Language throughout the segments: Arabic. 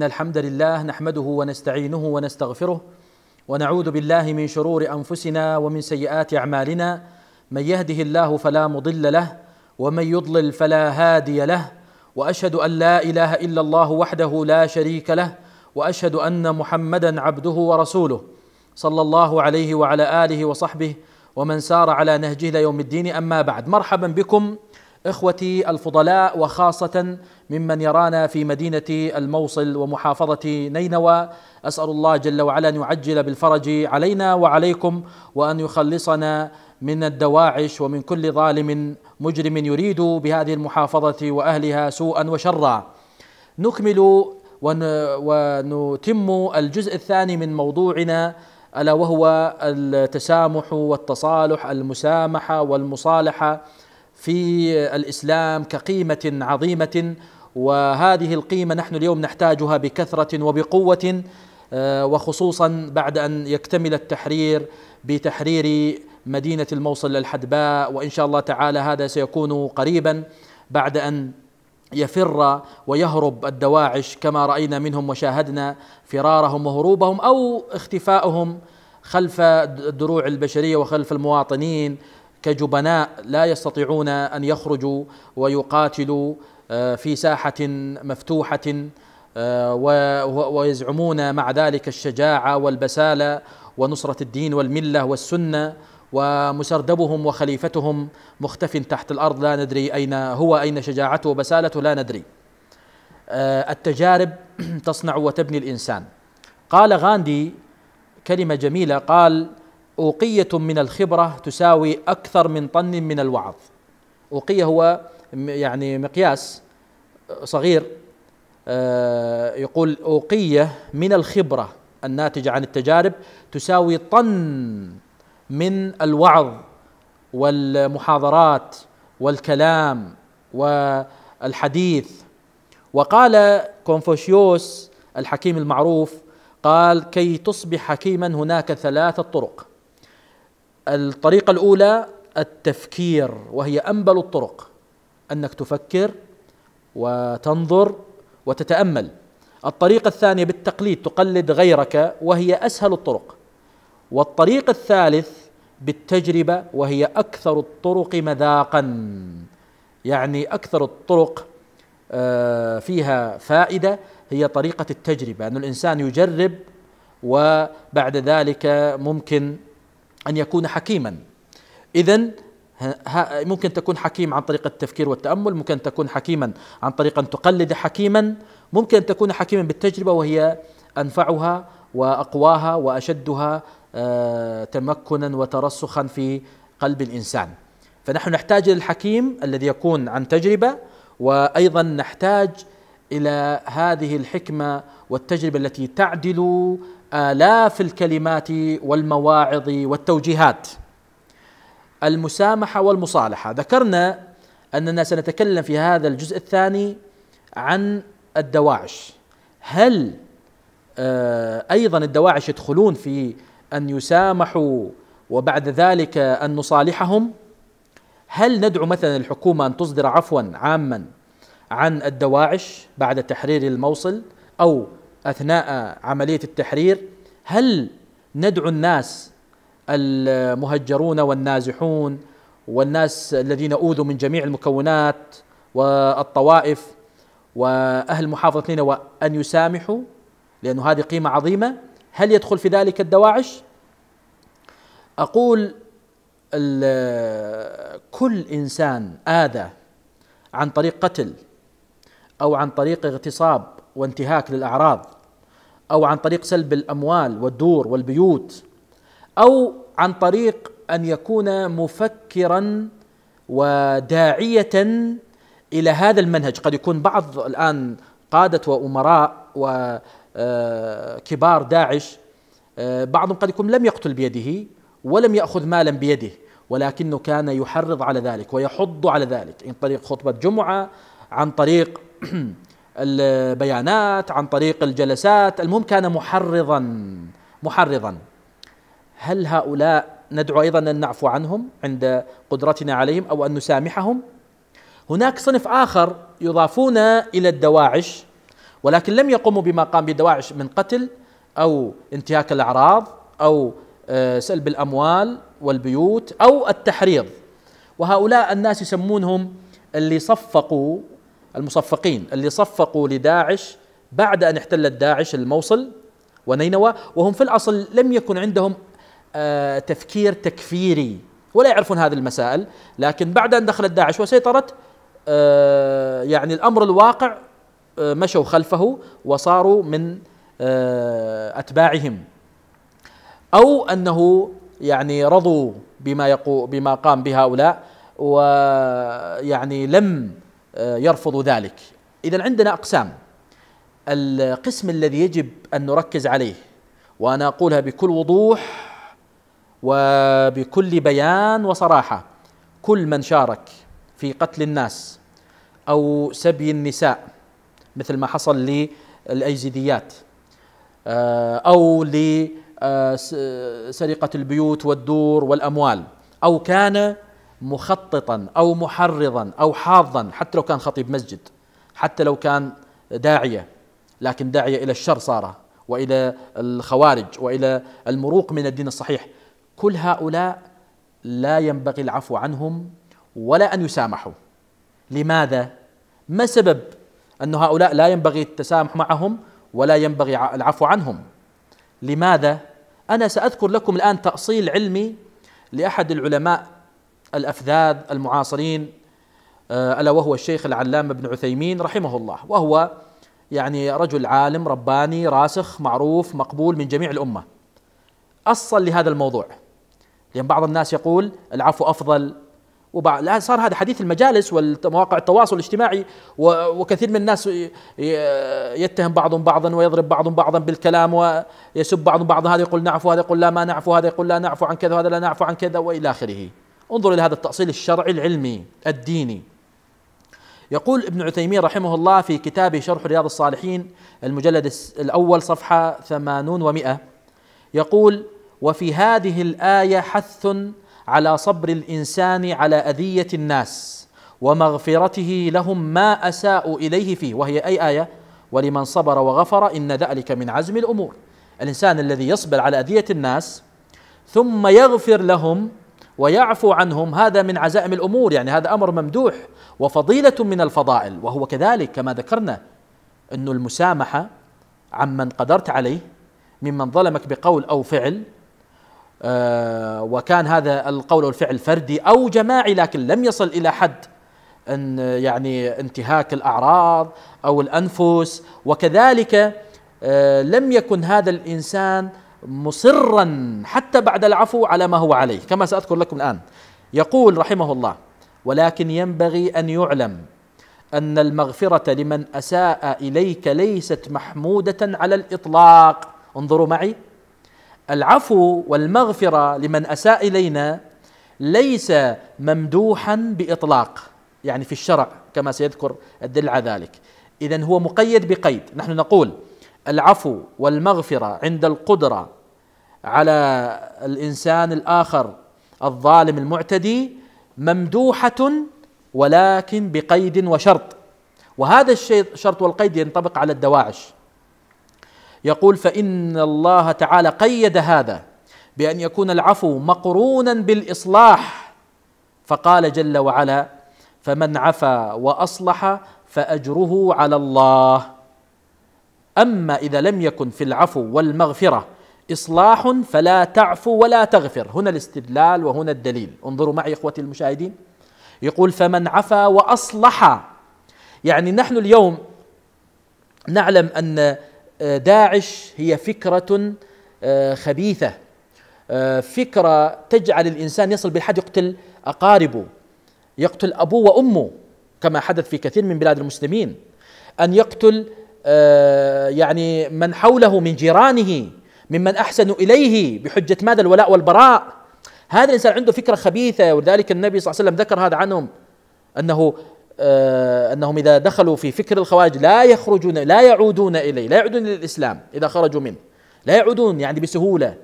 إن الحمد لله نحمده ونستعينه ونستغفره ونعوذ بالله من شرور أنفسنا ومن سيئات أعمالنا من يهده الله فلا مضل له ومن يضلل فلا هادي له واشهد ان لا اله الا الله وحده لا شريك له واشهد ان محمدا عبده ورسوله صلى الله عليه وعلى اله وصحبه ومن سار على نهجه الى يوم الدين اما بعد مرحبا بكم اخوتي الفضلاء وخاصه ممن يرانا في مدينه الموصل ومحافظه نينوى اسال الله جل وعلا ان يعجل بالفرج علينا وعليكم وان يخلصنا من الدواعش ومن كل ظالم مجرم يريد بهذه المحافظه واهلها سوءا وشرا نكمل ونتم الجزء الثاني من موضوعنا الا وهو التسامح والتصالح المسامحه والمصالحه في الاسلام كقيمه عظيمه وهذه القيمه نحن اليوم نحتاجها بكثره وبقوه آه، وخصوصا بعد ان يكتمل التحرير بتحرير مدينه الموصل للحدباء وان شاء الله تعالى هذا سيكون قريبا بعد ان يفر ويهرب الدواعش كما راينا منهم وشاهدنا فرارهم وهروبهم او اختفائهم خلف الدروع البشريه وخلف المواطنين كجبناء لا يستطيعون ان يخرجوا ويقاتلوا آه، في ساحه مفتوحه آه، ويزعمون مع ذلك الشجاعه والبساله ونصره الدين والمله والسنه ومسردبهم وخليفتهم مختف تحت الارض لا ندري اين هو اين شجاعته وبسالته لا ندري. آه، التجارب تصنع وتبني الانسان. قال غاندي كلمه جميله قال أوقية من الخبرة تساوي أكثر من طن من الوعظ أوقية هو يعني مقياس آه، صغير آه، يقول أوقية من الخبرة الناتجة عن التجارب تساوي طن من الوعظ والمحاضرات والكلام والحديث وقال كونفوشيوس الحكيم المعروف قال كي تصبح حكيما هناك ثلاثة طرق الطريقة الأولى التفكير وهي أنبل الطرق أنك تفكر وتنظر وتتأمل الطريقة الثانية بالتقليد تقلد غيرك وهي أسهل الطرق والطريق الثالث بالتجربة وهي أكثر الطرق مذاقا يعني أكثر الطرق آه، فيها فائدة هي طريقة التجربة أن الإنسان يجرب وبعد ذلك ممكن أن يكون حكيما إذا ممكن تكون حكيم عن طريق التفكير والتأمل ممكن تكون حكيما عن طريق أن تقلد حكيما ممكن تكون حكيما بالتجربة وهي أنفعها وأقواها وأشدها آه، تمكنا وترسخا في قلب الإنسان فنحن نحتاج إلى الحكيم الذي يكون عن تجربة وأيضا نحتاج إلى هذه الحكمة والتجربة التي تعدل آلاف الكلمات والمواعظ والتوجيهات المسامحة والمصالحة ذكرنا أننا سنتكلم في هذا الجزء الثاني عن الدواعش هل آه، أيضا الدواعش يدخلون في أن يسامحوا وبعد ذلك أن نصالحهم هل ندعو مثلا الحكومة أن تصدر عفوا عاما عن الدواعش بعد تحرير الموصل أو اثناء عمليه التحرير هل ندعو الناس المهجرون والنازحون والناس الذين اوذوا من جميع المكونات والطوائف واهل محافظه نينوى ان يسامحوا لانه هذه قيمه عظيمه هل يدخل في ذلك الدواعش؟ اقول كل انسان اذى عن طريق قتل او عن طريق اغتصاب وانتهاك للاعراض او عن طريق سلب الاموال والدور والبيوت او عن طريق ان يكون مفكرا وداعيه الى هذا المنهج قد يكون بعض الان قاده وامراء وكبار آه، داعش آه، بعضهم قد يكون لم يقتل بيده ولم ياخذ مالا بيده ولكنه كان يحرض على ذلك ويحض على ذلك عن طريق خطبه جمعه عن طريق البيانات عن طريق الجلسات المهم كان محرضا محرضا هل هؤلاء ندعو أيضا أن نعفو عنهم عند قدرتنا عليهم أو أن نسامحهم هناك صنف آخر يضافون إلى الدواعش ولكن لم يقوموا بما قام بالدواعش من قتل أو انتهاك الأعراض أو آه، سلب الأموال والبيوت أو التحريض وهؤلاء الناس يسمونهم اللي صفقوا المصفقين اللي صفقوا لداعش بعد أن احتلت داعش الموصل ونينوى وهم في الأصل لم يكن عندهم آه، تفكير تكفيري ولا يعرفون هذه المسائل لكن بعد أن دخلت داعش وسيطرت آه، يعني الأمر الواقع آه، مشوا خلفه وصاروا من أتباعهم أو أنه يعني رضوا بما يقو بما قام بهؤلاء ويعني لم آه، يرفض ذلك إذا عندنا أقسام القسم الذي يجب أن نركز عليه وأنا أقولها بكل وضوح وبكل بيان وصراحة كل من شارك في قتل الناس أو سبي النساء مثل ما حصل للأيزيديات آه، أو لسرقة آه، البيوت والدور والأموال أو كان مخططا أو محرضا أو حافظا حتى لو كان خطيب مسجد حتى لو كان داعية لكن داعية إلى الشر صار وإلى الخوارج وإلى المروق من الدين الصحيح كل هؤلاء لا ينبغي العفو عنهم ولا أن يسامحوا لماذا؟ ما سبب أن هؤلاء لا ينبغي التسامح معهم ولا ينبغي العفو عنهم لماذا؟ أنا سأذكر لكم الآن تأصيل علمي لأحد العلماء الأفذاذ المعاصرين آه، ألا وهو الشيخ العلامة ابن عثيمين رحمه الله وهو يعني رجل عالم رباني راسخ معروف مقبول من جميع الأمة أصل لهذا الموضوع لأن بعض الناس يقول العفو أفضل وبعد الآن صار هذا حديث المجالس ومواقع التواصل الاجتماعي وكثير من الناس يتهم بعضهم بعضا ويضرب بعضهم بعضا بالكلام ويسب بعضهم بعضا هذا يقول نعفو هذا يقول لا ما نعفو هذا يقول لا نعفو عن كذا وهذا لا نعفو عن كذا وإلى آخره انظر إلى هذا التأصيل الشرعي العلمي الديني يقول ابن عثيمين رحمه الله في كتابه شرح رياض الصالحين المجلد الأول صفحة ثمانون ومئة يقول وفي هذه الآية حث على صبر الإنسان على أذية الناس ومغفرته لهم ما أساءوا إليه فيه وهي أي آية ولمن صبر وغفر إن ذلك من عزم الأمور الإنسان الذي يصبر على أذية الناس ثم يغفر لهم ويعفو عنهم هذا من عزائم الامور يعني هذا امر ممدوح وفضيله من الفضائل وهو كذلك كما ذكرنا أن المسامحه عمن قدرت عليه ممن ظلمك بقول او فعل آه، وكان هذا القول او الفعل فردي او جماعي لكن لم يصل الى حد ان يعني انتهاك الاعراض او الانفس وكذلك آه، لم يكن هذا الانسان مصرا حتى بعد العفو على ما هو عليه كما ساذكر لكم الان يقول رحمه الله ولكن ينبغي ان يعلم ان المغفره لمن اساء اليك ليست محموده على الاطلاق انظروا معي العفو والمغفره لمن اساء الينا ليس ممدوحا باطلاق يعني في الشرع كما سيذكر الدل على ذلك اذا هو مقيد بقيد نحن نقول العفو والمغفره عند القدره على الانسان الاخر الظالم المعتدي ممدوحه ولكن بقيد وشرط وهذا الشرط والقيد ينطبق على الدواعش يقول فان الله تعالى قيد هذا بان يكون العفو مقرونا بالاصلاح فقال جل وعلا فمن عفا واصلح فاجره على الله أما إذا لم يكن في العفو والمغفرة إصلاح فلا تعفو ولا تغفر هنا الاستدلال وهنا الدليل انظروا معي إخوتي المشاهدين يقول فمن عفا وأصلح يعني نحن اليوم نعلم أن آه، داعش هي فكرة آه، خبيثة آه، فكرة تجعل الإنسان يصل بالحد يقتل أقاربه يقتل أبوه وأمه كما حدث في كثير من بلاد المسلمين أن يقتل آه، يعني من حوله من جيرانه ممن احسنوا اليه بحجه ماذا الولاء والبراء هذا الانسان عنده فكره خبيثه ولذلك النبي صلى الله عليه وسلم ذكر هذا عنهم انه آه، انهم اذا دخلوا في فكر الخوارج لا يخرجون لا يعودون اليه لا يعودون الى الاسلام اذا خرجوا منه لا يعودون يعني بسهوله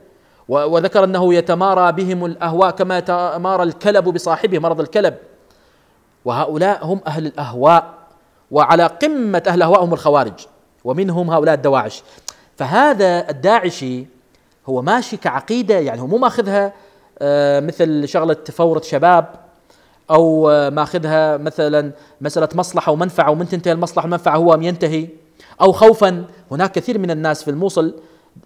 وذكر انه يتمارى بهم الاهواء كما تمارى الكلب بصاحبه مرض الكلب وهؤلاء هم اهل الاهواء وعلى قمة أهل أهوائهم الخوارج ومنهم هؤلاء الدواعش فهذا الداعشي هو ماشي كعقيدة يعني هو مو ماخذها آه، مثل شغلة فورة شباب أو آه، ماخذها مثلا مسألة مصلحة ومنفعة ومن تنتهي المصلحة والمنفعة هو ينتهي أو خوفا هناك كثير من الناس في الموصل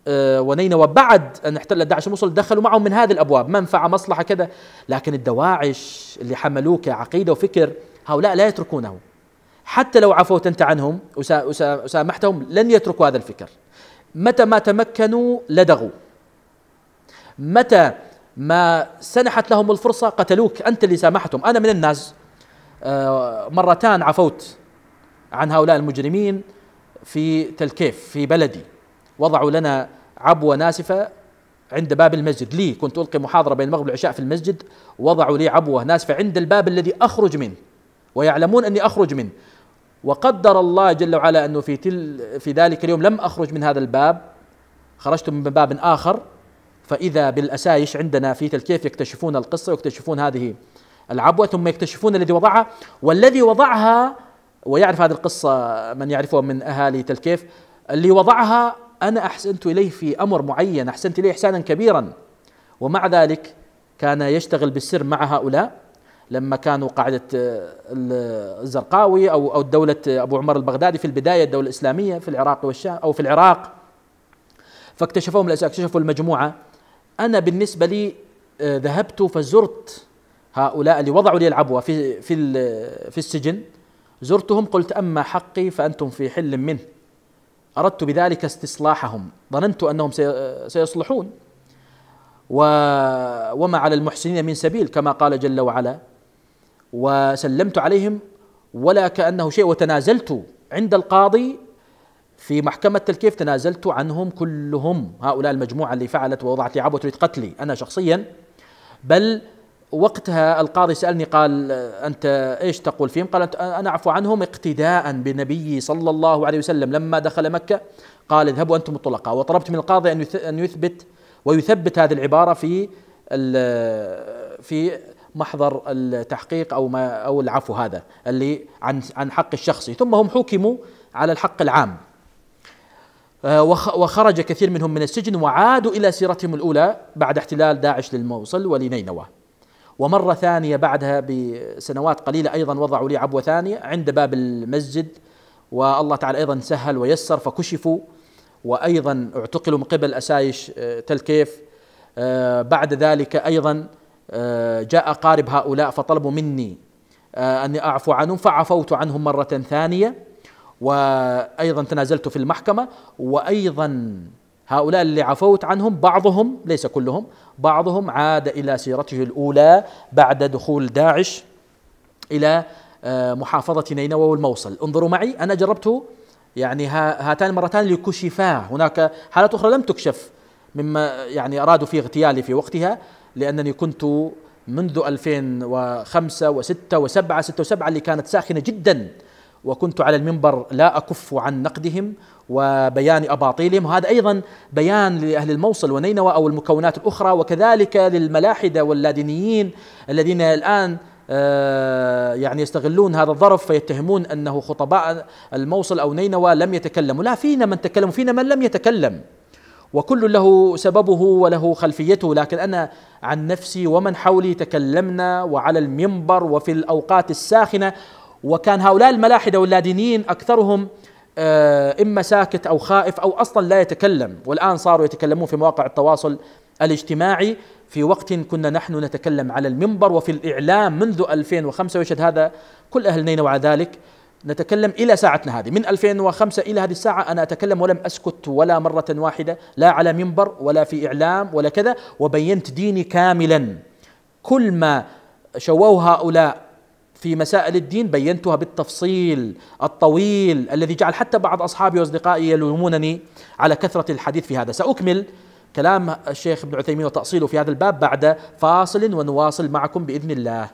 آه، ونينوى بعد أن احتل داعش الموصل دخلوا معهم من هذه الأبواب منفعة مصلحة كذا لكن الدواعش اللي حملوه كعقيدة وفكر هؤلاء لا يتركونه حتى لو عفوت أنت عنهم وسامحتهم لن يتركوا هذا الفكر متى ما تمكنوا لدغوا متى ما سنحت لهم الفرصة قتلوك أنت اللي سامحتهم أنا من الناس آه، مرتان عفوت عن هؤلاء المجرمين في تلكيف في بلدي وضعوا لنا عبوة ناسفة عند باب المسجد لي كنت ألقي محاضرة بين المغرب والعشاء في المسجد وضعوا لي عبوة ناسفة عند الباب الذي أخرج منه ويعلمون أني أخرج منه وقدر الله جل وعلا انه في تل في ذلك اليوم لم اخرج من هذا الباب خرجت من باب اخر فاذا بالاسايش عندنا في كيف يكتشفون القصه ويكتشفون هذه العبوه ثم يكتشفون الذي وضعها والذي وضعها ويعرف هذه القصه من يعرفها من اهالي تلكيف اللي وضعها انا احسنت اليه في امر معين احسنت اليه احسانا كبيرا ومع ذلك كان يشتغل بالسر مع هؤلاء لما كانوا قاعدة آه، الزرقاوي أو أو دولة أبو عمر البغدادي في البداية الدولة الإسلامية في العراق والشام أو في العراق فاكتشفوهم اكتشفوا المجموعة أنا بالنسبة لي آه، ذهبت فزرت هؤلاء اللي وضعوا لي العبوة في في في السجن زرتهم قلت أما حقي فأنتم في حل منه أردت بذلك استصلاحهم ظننت أنهم آه، سيصلحون و... وما على المحسنين من سبيل كما قال جل وعلا وسلمت عليهم ولا كأنه شيء وتنازلت عند القاضي في محكمة تلكيف تنازلت عنهم كلهم هؤلاء المجموعة اللي فعلت ووضعت لي عبوة تريد قتلي أنا شخصيا بل وقتها القاضي سألني قال أنت إيش تقول فيهم قال أنا أعفو عنهم اقتداء بنبي صلى الله عليه وسلم لما دخل مكة قال اذهبوا أنتم الطلقاء وطلبت من القاضي أن يثبت ويثبت هذه العبارة في في محضر التحقيق او ما او العفو هذا اللي عن عن حق الشخصي ثم هم حكموا على الحق العام آه، وخرج كثير منهم من السجن وعادوا الى سيرتهم الاولى بعد احتلال داعش للموصل ولنينوى ومره ثانيه بعدها بسنوات قليله ايضا وضعوا لي عبوه ثانيه عند باب المسجد والله تعالى ايضا سهل ويسر فكشفوا وايضا اعتقلوا من قبل اسايش آه، تلكيف آه، بعد ذلك ايضا آه، جاء قارب هؤلاء فطلبوا مني آه، أني أعفو عنهم فعفوت عنهم مرة ثانية وأيضا تنازلت في المحكمة وأيضا هؤلاء اللي عفوت عنهم بعضهم ليس كلهم بعضهم عاد إلى سيرته الأولى بعد دخول داعش إلى آه، محافظة نينوى والموصل انظروا معي أنا جربت يعني هاتان المرتان لكشفا هناك حالات أخرى لم تكشف مما يعني أرادوا في اغتيالي في وقتها لأنني كنت منذ 2005 و6 و7 6 و7 اللي كانت ساخنة جدا وكنت على المنبر لا أكف عن نقدهم وبيان أباطيلهم وهذا أيضا بيان لأهل الموصل ونينوى أو المكونات الأخرى وكذلك للملاحدة واللادينيين الذين الآن آه، يعني يستغلون هذا الظرف فيتهمون أنه خطباء الموصل أو نينوى لم يتكلموا لا فينا من تكلم وفينا من لم يتكلم وكل له سببه وله خلفيته لكن أنا عن نفسي ومن حولي تكلمنا وعلى المنبر وفي الأوقات الساخنة وكان هؤلاء الملاحدة واللادينيين أكثرهم آه، إما ساكت أو خائف أو أصلا لا يتكلم والآن صاروا يتكلمون في مواقع التواصل الاجتماعي في وقت كنا نحن نتكلم على المنبر وفي الإعلام منذ 2005 ويشهد هذا كل أهل نينوى على ذلك نتكلم إلى ساعتنا هذه من 2005 إلى هذه الساعة أنا أتكلم ولم أسكت ولا مرة واحدة لا على منبر ولا في إعلام ولا كذا وبينت ديني كاملا كل ما شووه هؤلاء في مسائل الدين بينتها بالتفصيل الطويل الذي جعل حتى بعض اصحابي واصدقائي يلومونني على كثره الحديث في هذا، ساكمل كلام الشيخ ابن عثيمين وتاصيله في هذا الباب بعد فاصل ونواصل معكم باذن الله.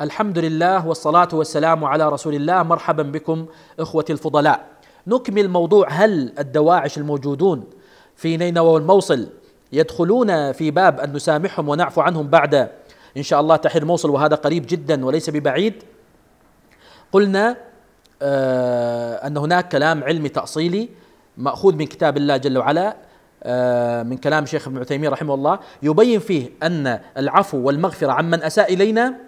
الحمد لله والصلاة والسلام على رسول الله مرحبا بكم إخوتي الفضلاء نكمل موضوع هل الدواعش الموجودون في نينوى والموصل يدخلون في باب أن نسامحهم ونعفو عنهم بعد إن شاء الله تحرير الموصل وهذا قريب جدا وليس ببعيد قلنا آه، أن هناك كلام علمي تأصيلي مأخوذ من كتاب الله جل وعلا آه، من كلام شيخ ابن عثيمين رحمه الله يبين فيه أن العفو والمغفرة عمن أساء إلينا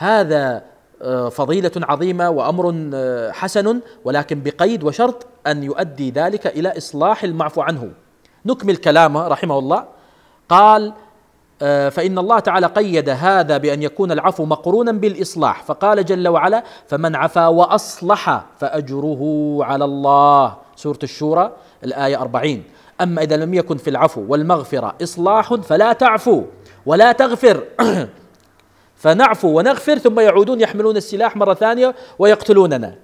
هذا آه، فضيلة عظيمة وأمر آه، حسن ولكن بقيد وشرط أن يؤدي ذلك إلى إصلاح المعفو عنه نكمل كلامه رحمه الله قال آه، فإن الله تعالى قيد هذا بأن يكون العفو مقرونا بالإصلاح فقال جل وعلا فمن عفا وأصلح فأجره على الله سورة الشورى الآية 40 أما إذا لم يكن في العفو والمغفرة إصلاح فلا تعفو ولا تغفر فنعفو ونغفر ثم يعودون يحملون السلاح مرة ثانية ويقتلوننا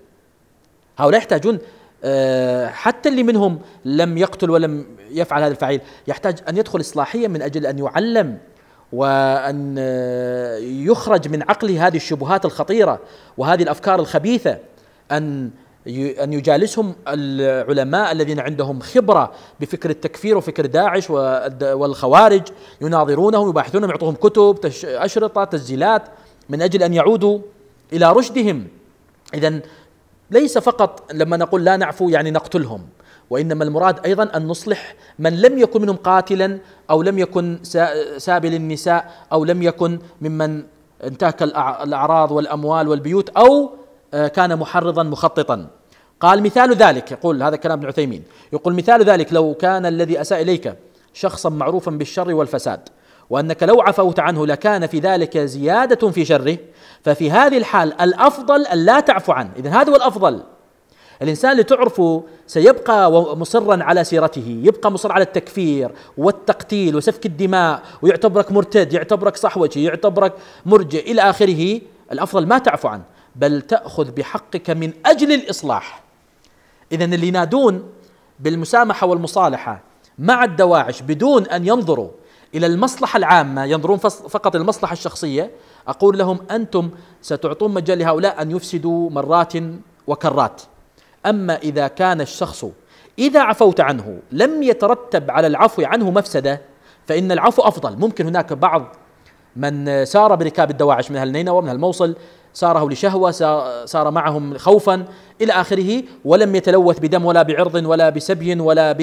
هؤلاء يحتاجون آه، حتى اللي منهم لم يقتل ولم يفعل هذا الفعيل يحتاج أن يدخل إصلاحية من أجل أن يعلم وأن آه، يخرج من عقله هذه الشبهات الخطيرة وهذه الأفكار الخبيثة أن أن يجالسهم العلماء الذين عندهم خبرة بفكر التكفير وفكر داعش والخوارج يناظرونهم يباحثونهم يعطوهم كتب أشرطة تسجيلات من أجل أن يعودوا إلى رشدهم إذا ليس فقط لما نقول لا نعفو يعني نقتلهم وإنما المراد أيضا أن نصلح من لم يكن منهم قاتلا أو لم يكن سابل النساء أو لم يكن ممن انتهك الأعراض والأموال والبيوت أو آه، كان محرضا مخططا قال مثال ذلك يقول هذا كلام ابن عثيمين يقول مثال ذلك لو كان الذي اساء اليك شخصا معروفا بالشر والفساد وانك لو عفوت عنه لكان في ذلك زياده في شره ففي هذه الحال الافضل ان لا تعفو عنه اذا هذا هو الافضل الانسان اللي تعرفه سيبقى مصرا على سيرته، يبقى مصر على التكفير والتقتيل وسفك الدماء ويعتبرك مرتد، يعتبرك صحوتي يعتبرك مرجئ الى اخره، الافضل ما تعفو عنه، بل تاخذ بحقك من اجل الاصلاح. إذا اللي ينادون بالمسامحة والمصالحة مع الدواعش بدون أن ينظروا إلى المصلحة العامة ينظرون فقط المصلحة الشخصية أقول لهم أنتم ستعطون مجال لهؤلاء أن يفسدوا مرات وكرات أما إذا كان الشخص إذا عفوت عنه لم يترتب على العفو عنه مفسدة فإن العفو أفضل ممكن هناك بعض من سار بركاب الدواعش من هالنينوى ومن هالموصل ساره لشهوه سار معهم خوفا الى اخره ولم يتلوث بدم ولا بعرض ولا بسبي ولا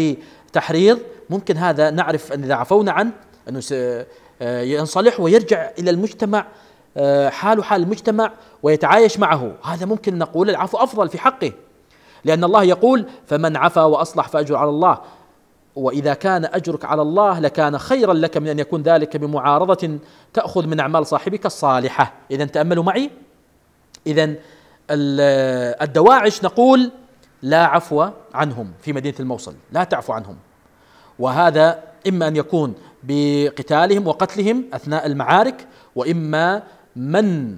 بتحريض ممكن هذا نعرف ان اذا عفونا عنه انه آه، ينصلح ويرجع الى المجتمع حاله حال المجتمع ويتعايش معه هذا ممكن نقول العفو افضل في حقه لان الله يقول فمن عفا واصلح فاجر على الله واذا كان اجرك على الله لكان خيرا لك من ان يكون ذلك بمعارضه تاخذ من اعمال صاحبك الصالحه اذا تاملوا معي إذا الدواعش نقول لا عفو عنهم في مدينة الموصل لا تعفو عنهم وهذا إما أن يكون بقتالهم وقتلهم أثناء المعارك وإما من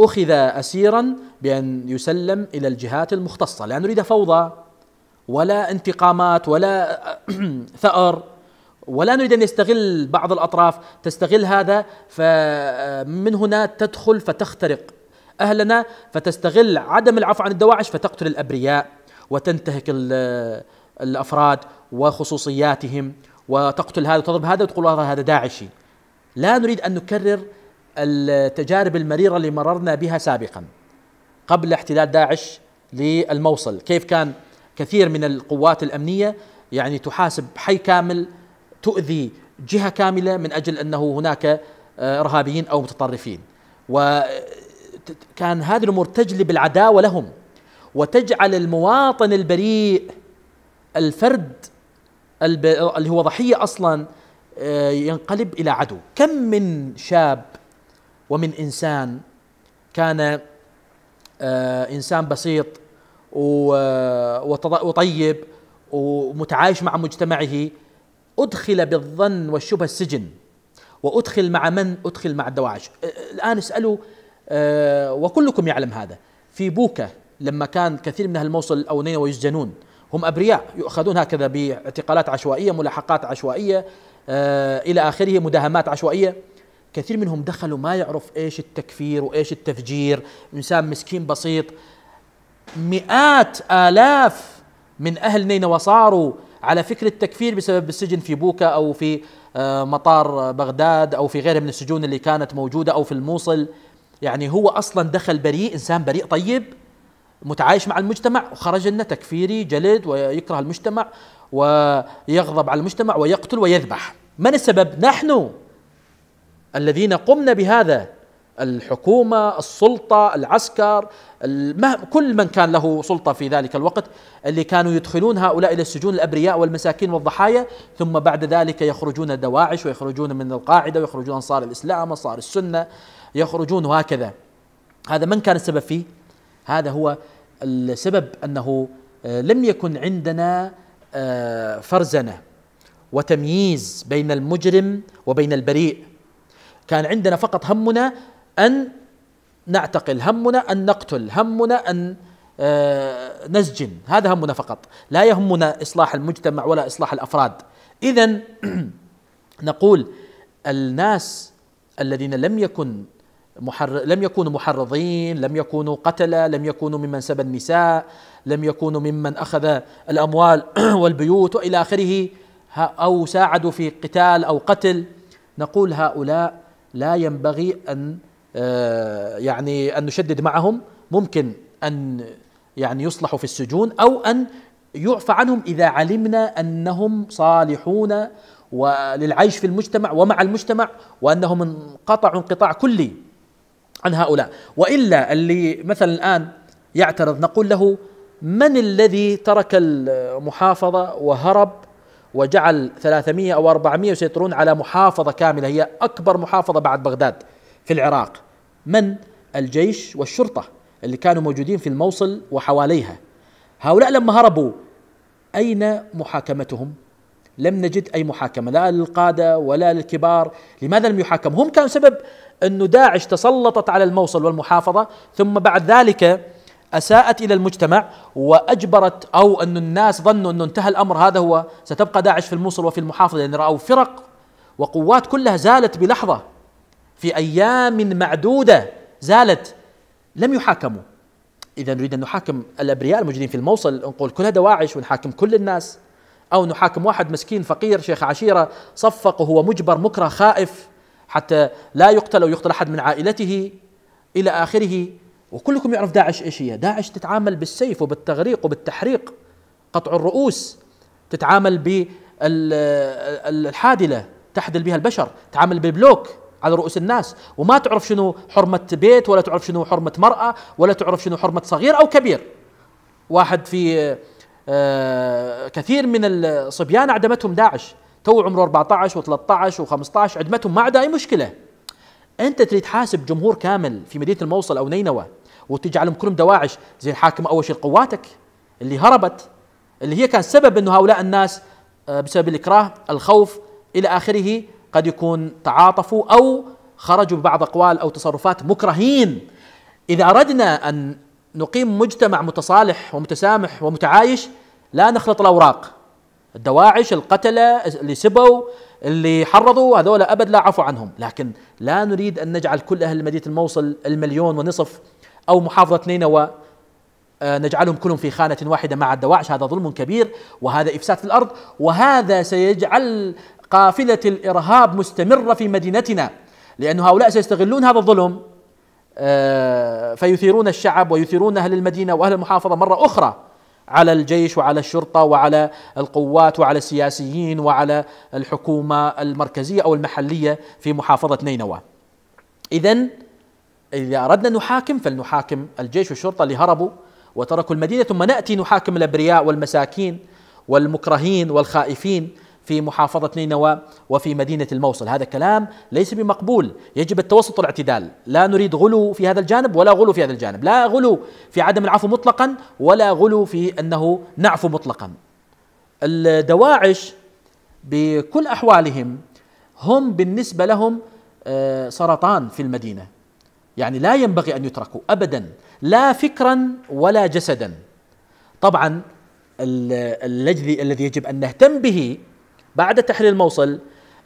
أخذ أسيرا بأن يسلم إلى الجهات المختصة لا نريد فوضى ولا انتقامات ولا ثأر ولا نريد أن يستغل بعض الأطراف تستغل هذا فمن هنا تدخل فتخترق أهلنا فتستغل عدم العفو عن الدواعش فتقتل الأبرياء وتنتهك الأفراد وخصوصياتهم وتقتل هذا وتضرب هذا وتقول هذا هذا داعشي لا نريد أن نكرر التجارب المريرة اللي مررنا بها سابقا قبل احتلال داعش للموصل كيف كان كثير من القوات الأمنية يعني تحاسب حي كامل تؤذي جهة كاملة من أجل أنه هناك آه، إرهابيين أو متطرفين و كان هذه الامور تجلب العداوه لهم وتجعل المواطن البريء الفرد اللي هو ضحيه اصلا آه، ينقلب الى عدو كم من شاب ومن انسان كان آه، انسان بسيط وطيب ومتعايش مع مجتمعه ادخل بالظن والشبهه السجن وادخل مع من ادخل مع الدواعش آه، الان اسالوا آه، وكلكم يعلم هذا في بوكا لما كان كثير من أهل الموصل أو نينوى يسجنون هم أبرياء يؤخذون هكذا باعتقالات عشوائية ملاحقات عشوائية آه، إلى آخره مداهمات عشوائية كثير منهم دخلوا ما يعرف إيش التكفير وإيش التفجير إنسان مسكين بسيط مئات آلاف من أهل نينوى صاروا على فكرة التكفير بسبب السجن في بوكا أو في آه، مطار بغداد أو في غيره من السجون اللي كانت موجودة أو في الموصل يعني هو أصلا دخل بريء إنسان بريء طيب متعايش مع المجتمع وخرج لنا تكفيري جلد ويكره المجتمع ويغضب على المجتمع ويقتل ويذبح من السبب؟ نحن الذين قمنا بهذا الحكومة السلطة العسكر كل من كان له سلطة في ذلك الوقت اللي كانوا يدخلون هؤلاء إلى السجون الأبرياء والمساكين والضحايا ثم بعد ذلك يخرجون دواعش ويخرجون من القاعدة ويخرجون أنصار الإسلام أنصار السنة يخرجون وهكذا هذا من كان السبب فيه هذا هو السبب أنه آه، لم يكن عندنا آه، فرزنة وتمييز بين المجرم وبين البريء كان عندنا فقط همنا أن نعتقل همنا أن نقتل همنا أن آه، نسجن هذا همنا فقط لا يهمنا إصلاح المجتمع ولا إصلاح الأفراد إذا نقول الناس الذين لم يكن محر... لم يكونوا محرضين لم يكونوا قتلة لم يكونوا ممن سب النساء لم يكونوا ممن أخذ الأموال والبيوت وإلى آخره أو ساعدوا في قتال أو قتل نقول هؤلاء لا ينبغي أن آه، يعني أن نشدد معهم ممكن أن يعني يصلحوا في السجون أو أن يعفى عنهم إذا علمنا أنهم صالحون وللعيش في المجتمع ومع المجتمع وأنهم انقطعوا انقطاع كلي عن هؤلاء والا اللي مثلا الان يعترض نقول له من الذي ترك المحافظه وهرب وجعل 300 او 400 يسيطرون على محافظه كامله هي اكبر محافظه بعد بغداد في العراق من الجيش والشرطه اللي كانوا موجودين في الموصل وحواليها هؤلاء لما هربوا اين محاكمتهم لم نجد اي محاكمه لا للقاده ولا للكبار لماذا لم يحاكم هم كانوا سبب أن داعش تسلطت على الموصل والمحافظة ثم بعد ذلك أساءت إلى المجتمع وأجبرت أو أن الناس ظنوا أنه انتهى الأمر هذا هو ستبقى داعش في الموصل وفي المحافظة لأن يعني رأوا فرق وقوات كلها زالت بلحظة في أيام معدودة زالت لم يحاكموا إذا نريد أن نحاكم الأبرياء الموجودين في الموصل نقول كلها دواعش ونحاكم كل الناس أو نحاكم واحد مسكين فقير شيخ عشيرة صفق وهو مجبر مكره خائف حتى لا يقتل أو يقتل أحد من عائلته إلى آخره وكلكم يعرف داعش إيش هي داعش تتعامل بالسيف وبالتغريق وبالتحريق قطع الرؤوس تتعامل بالحادلة تحدل بها البشر تعامل بالبلوك على رؤوس الناس وما تعرف شنو حرمة بيت ولا تعرف شنو حرمة مرأة ولا تعرف شنو حرمة صغير أو كبير واحد في آه، كثير من الصبيان أعدمتهم داعش تو عمره 14 و13 و15 عدمتهم ما عدا اي مشكله انت تريد تحاسب جمهور كامل في مدينه الموصل او نينوى وتجعلهم كلهم دواعش زين حاكم اول شيء قواتك اللي هربت اللي هي كان سبب انه هؤلاء الناس آه، بسبب الاكراه الخوف الى اخره قد يكون تعاطفوا او خرجوا ببعض اقوال او تصرفات مكرهين اذا اردنا ان نقيم مجتمع متصالح ومتسامح ومتعايش لا نخلط الاوراق الدواعش القتلة اللي سبوا اللي حرضوا هذول أبد لا عفو عنهم لكن لا نريد أن نجعل كل أهل مدينة الموصل المليون ونصف أو محافظة نينوى آه، نجعلهم كلهم في خانة واحدة مع الدواعش هذا ظلم كبير وهذا إفساد في الأرض وهذا سيجعل قافلة الإرهاب مستمرة في مدينتنا لأن هؤلاء سيستغلون هذا الظلم آه، فيثيرون الشعب ويثيرون أهل المدينة وأهل المحافظة مرة أخرى على الجيش وعلى الشرطة وعلى القوات وعلى السياسيين وعلى الحكومة المركزية أو المحلية في محافظة نينوى إذا إذا أردنا نحاكم فلنحاكم الجيش والشرطة اللي هربوا وتركوا المدينة ثم نأتي نحاكم الأبرياء والمساكين والمكرهين والخائفين في محافظة نينوى وفي مدينة الموصل هذا كلام ليس بمقبول يجب التوسط والاعتدال لا نريد غلو في هذا الجانب ولا غلو في هذا الجانب لا غلو في عدم العفو مطلقا ولا غلو في أنه نعفو مطلقا الدواعش بكل أحوالهم هم بالنسبة لهم آه، سرطان في المدينة يعني لا ينبغي أن يتركوا أبدا لا فكرا ولا جسدا طبعا الذي يجب أن نهتم به بعد تحليل الموصل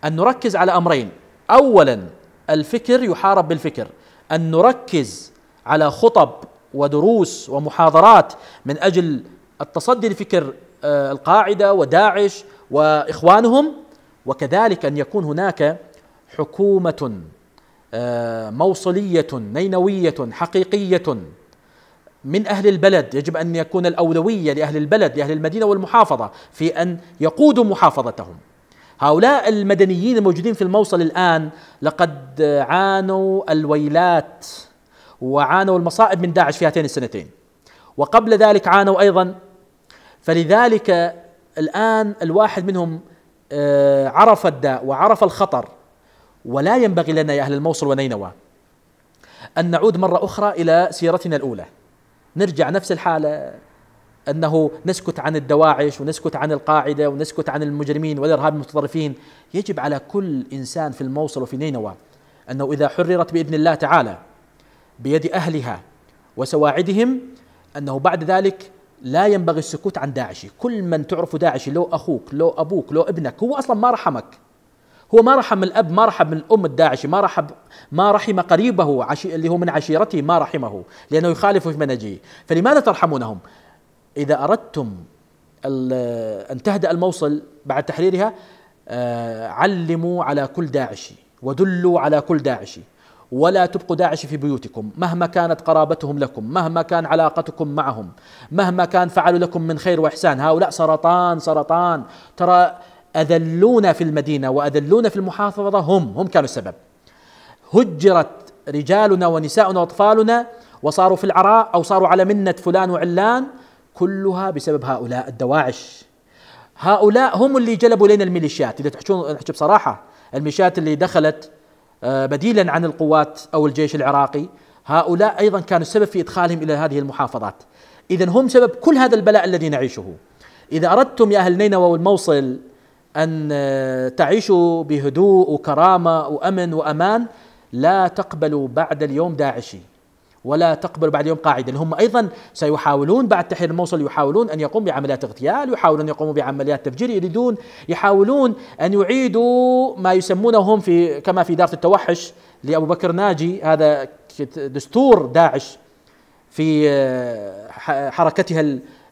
أن نركز على أمرين أولا الفكر يحارب بالفكر أن نركز على خطب ودروس ومحاضرات من أجل التصدي لفكر آه، القاعدة وداعش وإخوانهم وكذلك أن يكون هناك حكومة آه، موصلية نينوية حقيقية من أهل البلد يجب أن يكون الأولوية لأهل البلد لأهل المدينة والمحافظة في أن يقودوا محافظتهم هؤلاء المدنيين الموجودين في الموصل الآن لقد عانوا الويلات وعانوا المصائب من داعش في هاتين السنتين وقبل ذلك عانوا أيضا فلذلك الآن الواحد منهم آه، عرف الداء وعرف الخطر ولا ينبغي لنا يا أهل الموصل ونينوى أن نعود مرة أخرى إلى سيرتنا الأولى نرجع نفس الحالة أنه نسكت عن الدواعش ونسكت عن القاعدة ونسكت عن المجرمين والإرهاب المتطرفين يجب على كل إنسان في الموصل وفي نينوى أنه إذا حررت بإذن الله تعالى بيد أهلها وسواعدهم أنه بعد ذلك لا ينبغي السكوت عن داعشي كل من تعرف داعشي لو أخوك لو أبوك لو ابنك هو أصلا ما رحمك هو ما رحم الاب ما رحم الام الداعشي ما رحم ما رحم قريبه عشي اللي هو من عشيرته ما رحمه لانه يخالف في منهجه فلماذا ترحمونهم اذا اردتم ان تهدأ الموصل بعد تحريرها آه، علموا على كل داعشي ودلوا على كل داعشي ولا تبقوا داعش في بيوتكم مهما كانت قرابتهم لكم مهما كان علاقتكم معهم مهما كان فعلوا لكم من خير واحسان هؤلاء سرطان سرطان ترى أذلون في المدينة وأذلون في المحافظة هم هم كانوا السبب هجرت رجالنا ونساؤنا وأطفالنا وصاروا في العراء أو صاروا على منة فلان وعلان كلها بسبب هؤلاء الدواعش هؤلاء هم اللي جلبوا لنا الميليشيات إذا تحشون نحكي بصراحة الميليشيات اللي دخلت آه، بديلا عن القوات أو الجيش العراقي هؤلاء أيضا كانوا السبب في إدخالهم إلى هذه المحافظات إذا هم سبب كل هذا البلاء الذي نعيشه إذا أردتم يا أهل نينوى والموصل أن تعيشوا بهدوء وكرامة وأمن وأمان لا تقبلوا بعد اليوم داعشي ولا تقبل بعد يوم قاعدة اللي هم أيضا سيحاولون بعد تحرير الموصل يحاولون أن يقوموا بعمليات اغتيال يحاولون أن يقوموا بعمليات تفجير يريدون يحاولون أن يعيدوا ما يسمونه هم في كما في دارة التوحش لأبو بكر ناجي هذا دستور داعش في آه، حركتها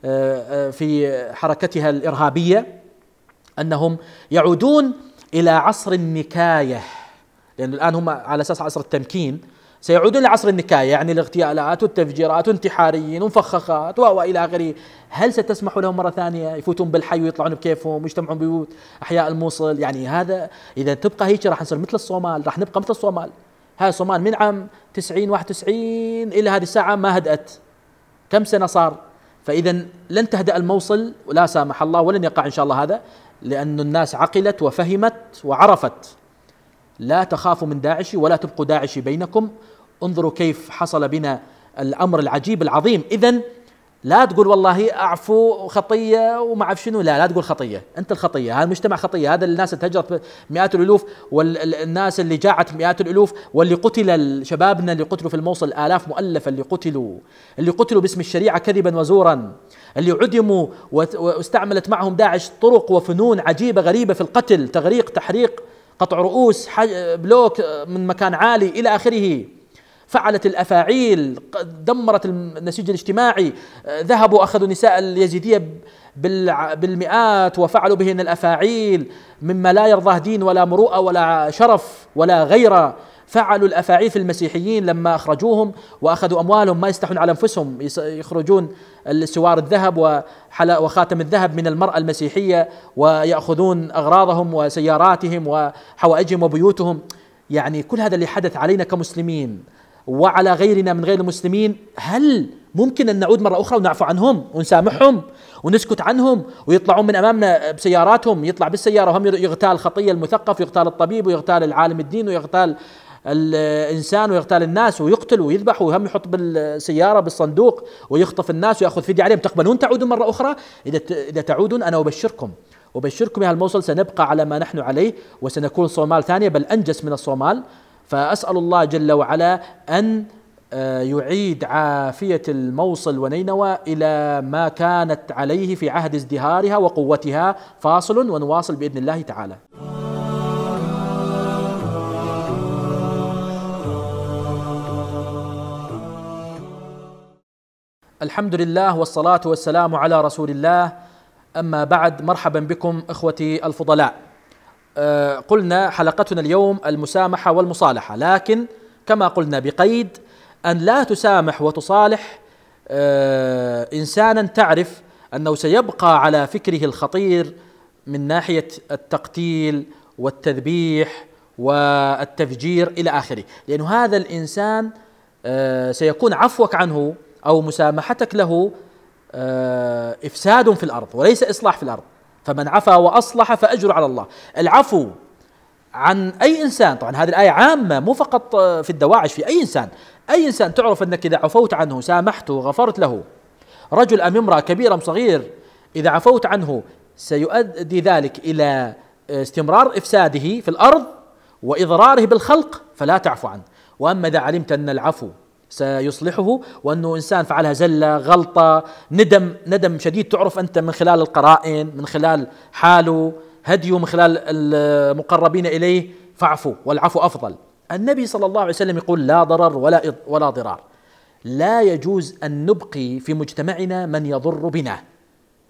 آه، آه، في حركتها الإرهابية أنهم يعودون إلى عصر النكاية لأن الآن هم على أساس عصر التمكين سيعودون لعصر النكاية يعني الاغتيالات والتفجيرات وانتحاريين ومفخخات وإلى آخره هل ستسمح لهم مرة ثانية يفوتون بالحي ويطلعون بكيفهم ويجتمعون بيوت أحياء الموصل يعني هذا إذا تبقى هيك راح نصير مثل الصومال راح نبقى مثل الصومال هاي الصومال من عام 90 91 إلى هذه الساعة ما هدأت كم سنة صار فإذا لن تهدأ الموصل ولا سامح الله ولن يقع إن شاء الله هذا لأن الناس عقلت وفهمت وعرفت لا تخافوا من داعش ولا تبقوا داعش بينكم انظروا كيف حصل بنا الأمر العجيب العظيم إذن لا تقول والله اعفو خطيه وما اعرف شنو لا لا تقول خطيه انت الخطيه هذا المجتمع خطيه هذا الناس اللي تهجرت مئات الالوف والناس اللي جاعت مئات الالوف واللي قتل شبابنا اللي قتلوا في الموصل الاف مؤلفه اللي قتلوا اللي قتلوا باسم الشريعه كذبا وزورا اللي عدموا واستعملت معهم داعش طرق وفنون عجيبه غريبه في القتل تغريق تحريق قطع رؤوس بلوك من مكان عالي الى اخره فعلت الافاعيل دمرت النسيج الاجتماعي آه، ذهبوا اخذوا نساء اليزيديه بالمئات وفعلوا بهن الافاعيل مما لا يرضاه دين ولا مروءه ولا شرف ولا غيره فعلوا الافاعيل في المسيحيين لما اخرجوهم واخذوا اموالهم ما يستحون على انفسهم يخرجون السوار الذهب وخاتم الذهب من المراه المسيحيه وياخذون اغراضهم وسياراتهم وحوائجهم وبيوتهم يعني كل هذا اللي حدث علينا كمسلمين وعلى غيرنا من غير المسلمين هل ممكن أن نعود مرة أخرى ونعفو عنهم ونسامحهم ونسكت عنهم ويطلعون من أمامنا بسياراتهم يطلع بالسيارة وهم يغتال خطية المثقف ويغتال الطبيب ويغتال العالم الدين ويغتال الانسان ويغتال الناس ويقتل ويذبح وهم يحط بالسياره بالصندوق ويخطف الناس وياخذ فدية عليهم تقبلون تعودون مره اخرى اذا اذا تعودون انا ابشركم وبشركم يا الموصل سنبقى على ما نحن عليه وسنكون صومال ثانيه بل انجس من الصومال فأسأل الله جل وعلا أن آه، يعيد عافية الموصل ونينوى إلى ما كانت عليه في عهد ازدهارها وقوتها فاصل ونواصل بإذن الله تعالى الحمد لله والصلاة والسلام على رسول الله أما بعد مرحبا بكم إخوتي الفضلاء آه، قلنا حلقتنا اليوم المسامحة والمصالحة لكن كما قلنا بقيد أن لا تسامح وتصالح آه، إنسانا تعرف أنه سيبقى على فكره الخطير من ناحية التقتيل والتذبيح والتفجير إلى آخره لأن هذا الإنسان آه، سيكون عفوك عنه أو مسامحتك له إفساد في الأرض وليس إصلاح في الأرض فمن عفا واصلح فاجر على الله العفو عن اي انسان طبعا هذه الايه عامه مو فقط في الدواعش في اي انسان اي انسان تعرف انك اذا عفوت عنه سامحته غفرت له رجل ام امراه كبير ام صغير اذا عفوت عنه سيؤدي ذلك الى استمرار افساده في الارض واضراره بالخلق فلا تعفو عنه واما اذا علمت ان العفو سيصلحه وانه انسان فعلها زله غلطه ندم ندم شديد تعرف انت من خلال القرائن من خلال حاله هديه من خلال المقربين اليه فاعفو والعفو افضل النبي صلى الله عليه وسلم يقول لا ضرر ولا ولا ضرار لا يجوز ان نبقي في مجتمعنا من يضر بنا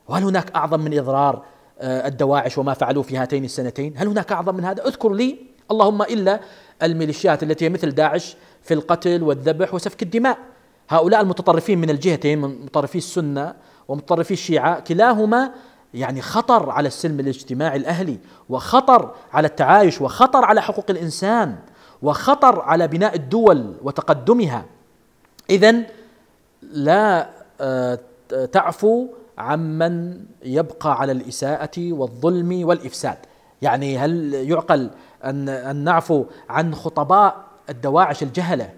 وهل هناك اعظم من اضرار آه، الدواعش وما فعلوه في هاتين السنتين هل هناك اعظم من هذا اذكر لي اللهم الا الميليشيات التي هي مثل داعش في القتل والذبح وسفك الدماء هؤلاء المتطرفين من الجهتين من متطرفي السنة ومتطرفي الشيعة كلاهما يعني خطر على السلم الاجتماعي الأهلي وخطر على التعايش وخطر على حقوق الإنسان وخطر على بناء الدول وتقدمها إذا لا آه، تعفو عمن يبقى على الإساءة والظلم والإفساد يعني هل يعقل أن نعفو عن خطباء الدواعش الجهله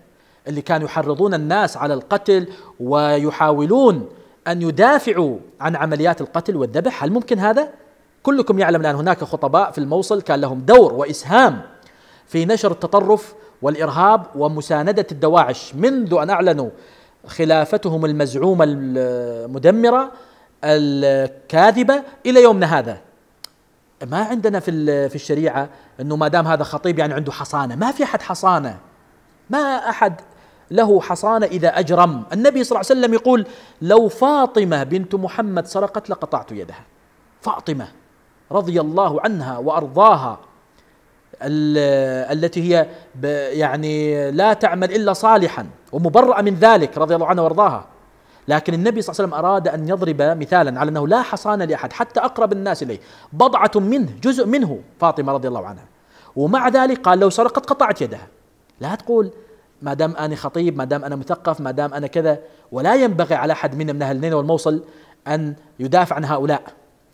اللي كانوا يحرضون الناس على القتل ويحاولون ان يدافعوا عن عمليات القتل والذبح، هل ممكن هذا؟ كلكم يعلم ان هناك خطباء في الموصل كان لهم دور واسهام في نشر التطرف والارهاب ومسانده الدواعش منذ ان اعلنوا خلافتهم المزعومه المدمره الكاذبه الى يومنا هذا ما عندنا في في الشريعه انه ما دام هذا خطيب يعني عنده حصانه، ما في احد حصانه. ما احد له حصانه اذا اجرم، النبي صلى الله عليه وسلم يقول لو فاطمه بنت محمد سرقت لقطعت يدها. فاطمه رضي الله عنها وارضاها التي هي يعني لا تعمل الا صالحا ومبرأه من ذلك رضي الله عنها وارضاها. لكن النبي صلى الله عليه وسلم أراد أن يضرب مثالا على أنه لا حصان لأحد حتى أقرب الناس إليه بضعة منه جزء منه فاطمة رضي الله عنها ومع ذلك قال لو سرقت قطعت يدها لا تقول ما دام أنا خطيب ما دام أنا مثقف ما دام أنا كذا ولا ينبغي على أحد منا من أهل النيل والموصل أن يدافع عن هؤلاء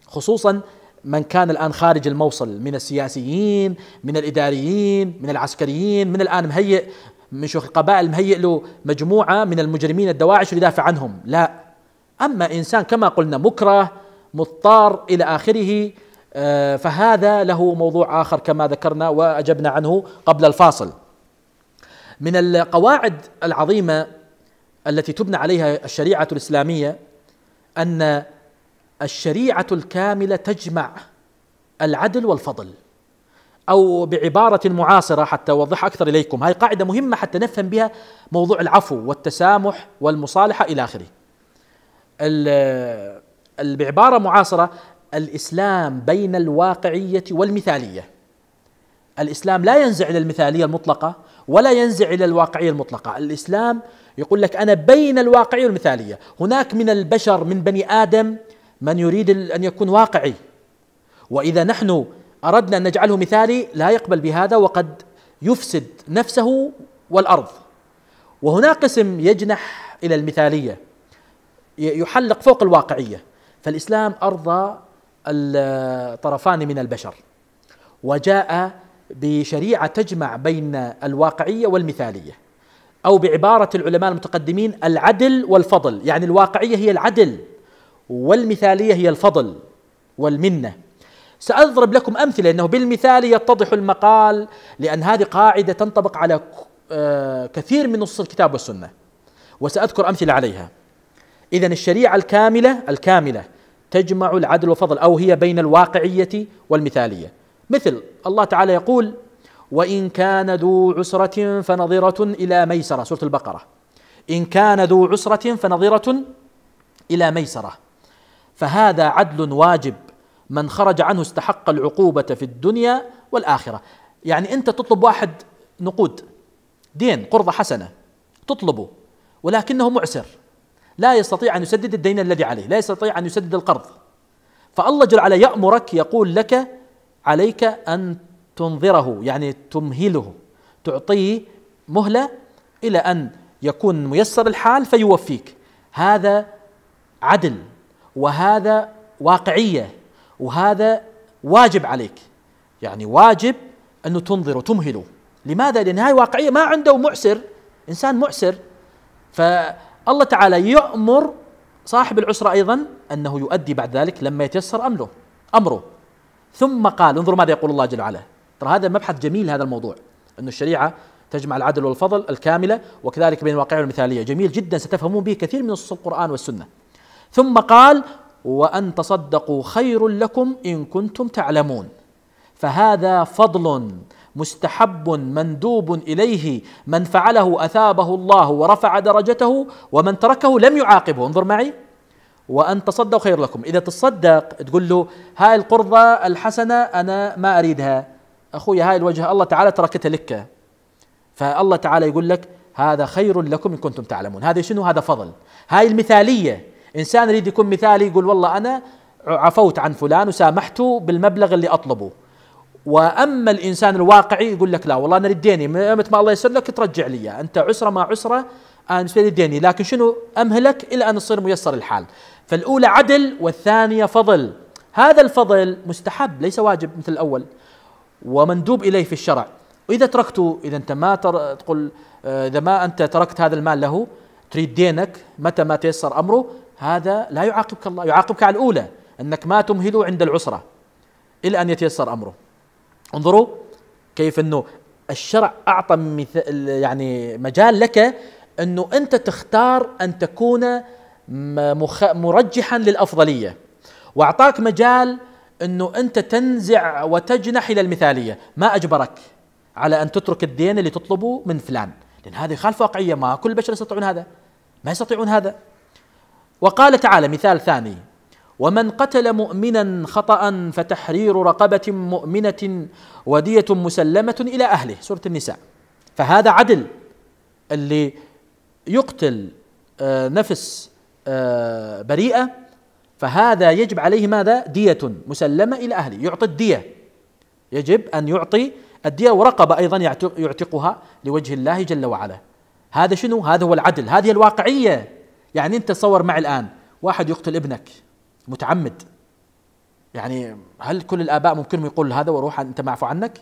خصوصا من كان الآن خارج الموصل من السياسيين من الإداريين من العسكريين من الآن مهيئ من شيوخ القبائل مهيئ له مجموعة من المجرمين الدواعش ليدافع عنهم لا أما إنسان كما قلنا مكره مضطر إلى آخره آه، فهذا له موضوع آخر كما ذكرنا وأجبنا عنه قبل الفاصل من القواعد العظيمة التي تبنى عليها الشريعة الإسلامية أن الشريعة الكاملة تجمع العدل والفضل أو بعبارة معاصرة حتى أوضحها أكثر إليكم هذه قاعدة مهمة حتى نفهم بها موضوع العفو والتسامح والمصالحة إلى آخره بعبارة معاصرة الإسلام بين الواقعية والمثالية الإسلام لا ينزع إلى المثالية المطلقة ولا ينزع إلى الواقعية المطلقة الإسلام يقول لك أنا بين الواقعية والمثالية هناك من البشر من بني آدم من يريد أن يكون واقعي وإذا نحن أردنا أن نجعله مثالي لا يقبل بهذا وقد يفسد نفسه والأرض وهناك قسم يجنح إلى المثالية يحلق فوق الواقعية فالإسلام أرضى الطرفان من البشر وجاء بشريعة تجمع بين الواقعية والمثالية أو بعبارة العلماء المتقدمين العدل والفضل يعني الواقعية هي العدل والمثالية هي الفضل والمنة سأضرب لكم أمثلة أنه بالمثال يتضح المقال لأن هذه قاعدة تنطبق على آه، كثير من نصوص الكتاب والسنة وسأذكر أمثلة عليها إذا الشريعة الكاملة الكاملة تجمع العدل والفضل أو هي بين الواقعية والمثالية مثل الله تعالى يقول وإن كان ذو عسرة فنظرة إلى ميسرة سورة البقرة إن كان ذو عسرة فنظرة إلى ميسرة فهذا عدل واجب من خرج عنه استحق العقوبة في الدنيا والآخرة يعني أنت تطلب واحد نقود دين قرضة حسنة تطلبه ولكنه معسر لا يستطيع أن يسدد الدين الذي عليه لا يستطيع أن يسدد القرض فالله جل وعلا يأمرك يقول لك عليك أن تنظره يعني تمهله تعطيه مهلة إلى أن يكون ميسر الحال فيوفيك هذا عدل وهذا واقعية وهذا واجب عليك يعني واجب أنه تنظر وتمهله لماذا؟ لأن هاي واقعية ما عنده معسر إنسان معسر فالله تعالى يأمر صاحب العسرة أيضا أنه يؤدي بعد ذلك لما يتيسر أمره أمره ثم قال انظروا ماذا يقول الله جل وعلا ترى هذا مبحث جميل هذا الموضوع أن الشريعة تجمع العدل والفضل الكاملة وكذلك بين الواقعية والمثالية جميل جدا ستفهمون به كثير من نصوص القرآن والسنة ثم قال وأن تصدقوا خير لكم إن كنتم تعلمون فهذا فضل مستحب مندوب إليه من فعله أثابه الله ورفع درجته ومن تركه لم يعاقبه انظر معي وأن تصدقوا خير لكم إذا تصدق تقول له هاي القرضة الحسنة أنا ما أريدها أخوي هاي الوجه الله تعالى تركتها لك فالله تعالى يقول لك هذا خير لكم إن كنتم تعلمون هذا شنو هذا فضل هاي المثالية انسان يريد يكون مثالي يقول والله انا عفوت عن فلان وسامحته بالمبلغ اللي اطلبه واما الانسان الواقعي يقول لك لا والله انا لديني متى ما الله يسر لك ترجع لي انت عسره ما عسره انا لديني لكن شنو امهلك الى ان تصير ميسر الحال فالاولى عدل والثانيه فضل هذا الفضل مستحب ليس واجب مثل الاول ومندوب اليه في الشرع واذا تركته اذا انت ما تر... تقول آه، اذا ما انت تركت هذا المال له تريد دينك متى ما تيسر امره هذا لا يعاقبك الله يعاقبك على الأولى أنك ما تمهله عند العسرة إلى أن يتيسر أمره انظروا كيف أنه الشرع أعطى مثل يعني مجال لك أنه أنت تختار أن تكون مرجحا للأفضلية وأعطاك مجال أنه أنت تنزع وتجنح إلى المثالية ما أجبرك على أن تترك الدين اللي تطلبه من فلان لأن هذه خالف واقعية ما كل البشر يستطيعون هذا ما يستطيعون هذا وقال تعالى مثال ثاني ومن قتل مؤمنا خطأ فتحرير رقبة مؤمنة ودية مسلمة إلى أهله سورة النساء فهذا عدل اللي يقتل آه، نفس آه، بريئة فهذا يجب عليه ماذا دية مسلمة إلى أهله يعطي الدية يجب أن يعطي الدية ورقبة أيضا يعتقها لوجه الله جل وعلا هذا شنو هذا هو العدل هذه الواقعية يعني انت تصور معي الان واحد يقتل ابنك متعمد يعني هل كل الاباء ممكن يقول هذا واروح انت معفو عنك؟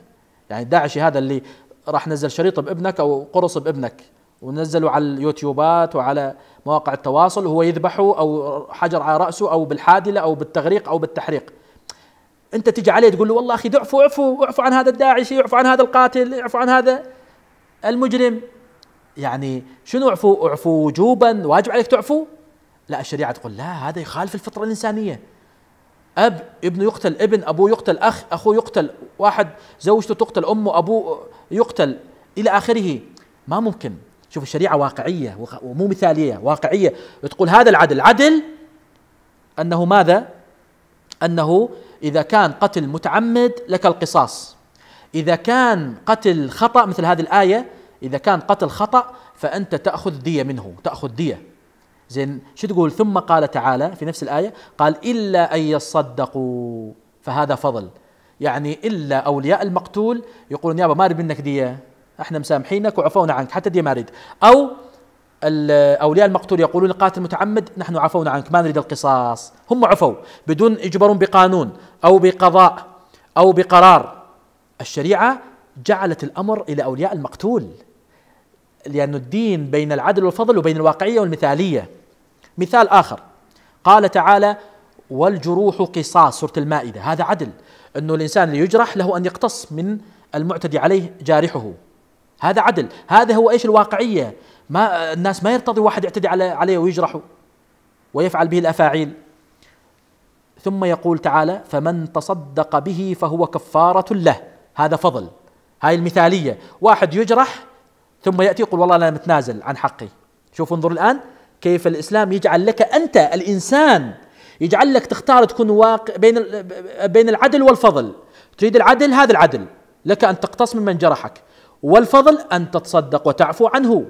يعني داعشي هذا اللي راح نزل شريط بابنك او قرص بابنك ونزله على اليوتيوبات وعلى مواقع التواصل وهو يذبحه او حجر على راسه او بالحادله او بالتغريق او بالتحريق. انت تجي عليه تقول له والله اخي اعفو اعفو اعفو عن هذا الداعشي اعفو عن هذا القاتل اعفو عن هذا المجرم يعني شنو اعفو اعفو وجوبا واجب عليك تعفو لا الشريعه تقول لا هذا يخالف الفطره الانسانيه اب ابنه يقتل ابن ابوه يقتل اخ اخوه يقتل واحد زوجته تقتل امه ابوه يقتل الى اخره ما ممكن شوف الشريعه واقعيه ومو مثاليه واقعيه تقول هذا العدل عدل انه ماذا انه اذا كان قتل متعمد لك القصاص اذا كان قتل خطا مثل هذه الايه إذا كان قتل خطأ فأنت تأخذ دية منه تأخذ دية زين شو تقول ثم قال تعالى في نفس الآية قال إلا أن يصدقوا فهذا فضل يعني إلا أولياء المقتول يقولون يابا ما أريد منك دية احنا مسامحينك وعفونا عنك حتى دية ما أريد أو اولياء المقتول يقولون القاتل متعمد نحن عفونا عنك ما نريد القصاص هم عفوا بدون يجبرون بقانون او بقضاء او بقرار الشريعه جعلت الامر الى اولياء المقتول لأن الدين بين العدل والفضل وبين الواقعية والمثالية مثال آخر قال تعالى والجروح قصاص سورة المائدة هذا عدل أنه الإنسان اللي يجرح له أن يقتص من المعتدي عليه جارحه هذا عدل هذا هو إيش الواقعية ما الناس ما يرتضي واحد يعتدي عليه ويجرحه ويفعل به الأفاعيل ثم يقول تعالى فمن تصدق به فهو كفارة له هذا فضل هاي المثالية واحد يجرح ثم ياتي يقول والله انا متنازل عن حقي شوف انظر الان كيف الاسلام يجعل لك انت الانسان يجعل لك تختار تكون واق بين بين العدل والفضل تريد العدل هذا العدل لك ان تقتص ممن جرحك والفضل ان تتصدق وتعفو عنه